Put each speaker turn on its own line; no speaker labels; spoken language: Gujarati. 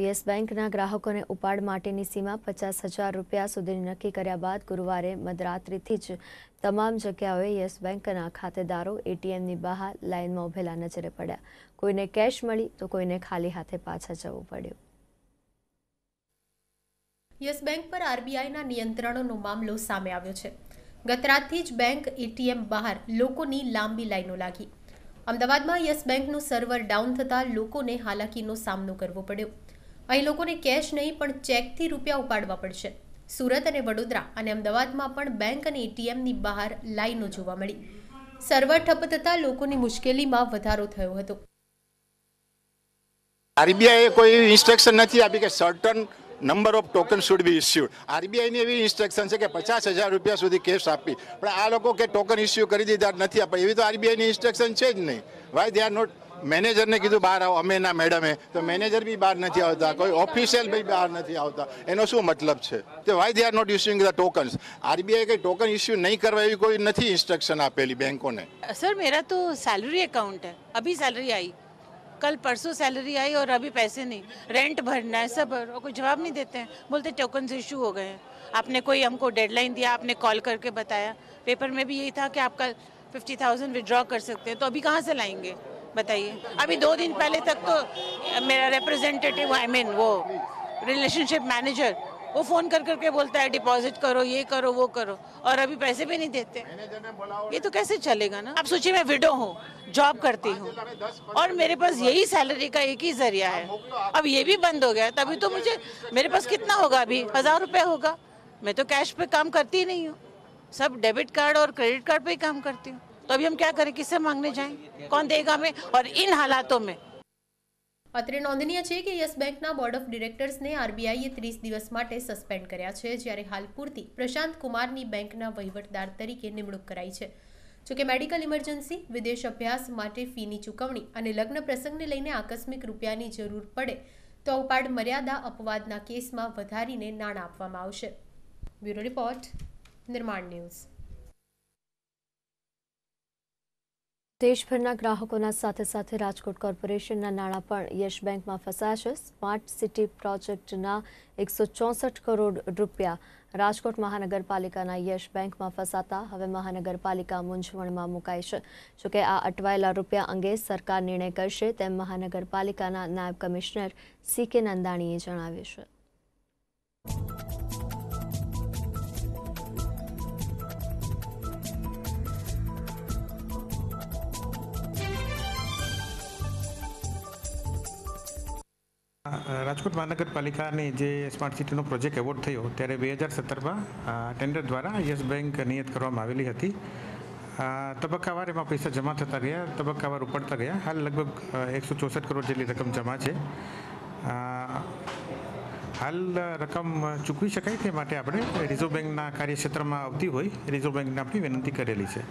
યસ બેંકના ગ્રાહકોને ઉપાડ માટેની સીમા પચાસ હજાર રૂપિયા સુધી નક્કી કર્યા બાદ ગુરુવારે મધરાત્રિથી જ તમામ જગ્યાઓએ યસ બેંકના ખાતેદારો એટીએમની બહાર લાઇનમાં ઉભેલા નજરે પડ્યા કોઈને કેશ મળી તો કોઈને ખાલી હાથે પાછા જવું પડ્યું
યસ બેંક પર આરબીઆઈના નિયંત્રણોનો મામલો સામે આવ્યો છે ગતરાતથી જ બેંક એટીએમ બહાર લોકોની લાંબી લાઇનો લાગી અમદાવાદમાં યસ બેંકનું સર્વર ડાઉન થતાં લોકોને હાલાકીનો સામનો કરવો પડ્યો અહીં લોકોને કેશ નહીં પણ ચેકથી રૂપિયા ઉપાડવા પડશે સુરત અને વડોદરા અને અમદાવાદમાં પણ બેંક અને એટીએમની બહાર લાઈનો જોવા મળી સર્વર ઠપ થતા લોકોની મુશ્કેલીમાં વધારો થયો હતો
આરબીઆઈએ કોઈ ઇન્સ્ટ્રક્શન નથી આપી કે certain number of token should be issued આરબીઆઈની એવી ઇન્સ્ટ્રક્શન છે કે પચાસ હજાર રૂપિયા સુધી કેશ આપી પણ આ લોકો કે ટોકન ઇસ્યુ કરી દીધા નથી આપણે એવી તો આરબીઆઈની ઇન્સ્ટ્રક્શન છે જ નહીં વાય દે નોટ મેનેજરને કીધું બહાર આવો અમે ના મેડમે તો મેનેજર બી બહાર નથી આવતા કોઈ ઓફિશિયલ બી બહાર નથી આવતા એનો શું મતલબ છે તે why they are not issuing the tokens RBI કંઈ ટોકન ઇસ્યુ નહીં કરવા એવી કોઈ નથી ઇન્સ્ટ્રક્શન આપેલી બેંકોને
સર મેરા તો સેલરી એકાઉન્ટ હે અભી સેલરી આવી कल परसों सैलरी आई और अभी पैसे नहीं रेंट भरना है सब और कोई जवाब नहीं देते हैं बोलते टोकन इशू हो गए हैं आपने कोई हमको डेडलाइन दिया आपने कॉल करके बताया पेपर में भी यही था कि आप कल फिफ्टी थाउजेंड विदड्रॉ कर सकते हैं तो अभी कहाँ से लाएंगे बताइए अभी दो दिन पहले तक तो मेरा रिप्रेजेंटेटिव आई मीन वो रिलेशनशिप मैनेजर वो फोन कर करके बोलता है डिपॉजिट करो ये करो वो करो और अभी पैसे भी नहीं देते ये तो कैसे चलेगा ना आप सोचिए मैं विडो हूँ जॉब करती हूँ
और मेरे पास यही सैलरी
का एक ही जरिया है अब ये भी बंद हो गया तभी तो मुझे मेरे पास कितना होगा अभी हजार रुपये होगा मैं तो कैश पे काम करती नहीं हूँ सब डेबिट कार्ड और क्रेडिट कार्ड पे ही काम करती हूँ तो अभी हम क्या करें किससे मांगने
जाएं कौन देगा हमें और इन हालातों में અત્રે નોંધનીય છે કે યસ બેંકના બોર્ડ ઓફ ડિરેક્ટર્સને આરબીઆઈએ ત્રીસ દિવસ માટે સસ્પેન્ડ કર્યા છે જ્યારે હાલ પૂરતી પ્રશાંત કુમારની બેંકના વહીવટદાર તરીકે નિમણૂક કરાઈ છે જોકે મેડિકલ ઇમરજન્સી વિદેશ અભ્યાસ માટે ફીની ચૂકવણી અને લગ્ન પ્રસંગને લઈને આકસ્મિક રૂપિયાની જરૂર પડે તો ઉપાડ મર્યાદા અપવાદના કેસમાં વધારીને નાણાં આપવામાં આવશે બ્યુરો રિપોર્ટ નિર્માણ ન્યૂઝ
દેશભરના ગ્રાહકોના સાથે સાથે રાજકોટ કોર્પોરેશનના નાણાં પણ યશ બેંકમાં ફસાયા છે સ્માર્ટ સિટી પ્રોજેક્ટના એકસો ચોસઠ કરોડ રૂપિયા રાજકોટ મહાનગરપાલિકાના યશ બેંકમાં ફસાતા હવે મહાનગરપાલિકા મૂંઝવણમાં મુકાઈ છે જોકે આ અટવાયેલા રૂપિયા અંગે સરકાર નિર્ણય કરશે તેમ મહાનગરપાલિકાના નાયબ કમિશનર સી કે નંદાણીએ જણાવ્યું છે
રાજકોટ મહાનગરપાલિકાની જે સ્માર્ટ સિટીનો પ્રોજેક્ટ એવોર્ડ થયો ત્યારે બે હજાર સત્તરમાં ટેન્ડર દ્વારા યસ બેંક નિયત કરવામાં આવેલી હતી તબક્કાવાર એમાં પૈસા જમા થતા રહ્યા તબક્કાવાર ઉપડતા રહ્યા હાલ લગભગ એકસો ચોસઠ કરોડ જેટલી રકમ જમા છે હાલ રકમ ચૂકવી શકાય તે માટે આપણે રિઝર્વ બેંકના કાર્યક્ષેત્રમાં આવતી હોય રિઝર્વ બેંકને આપણી વિનંતી કરેલી છે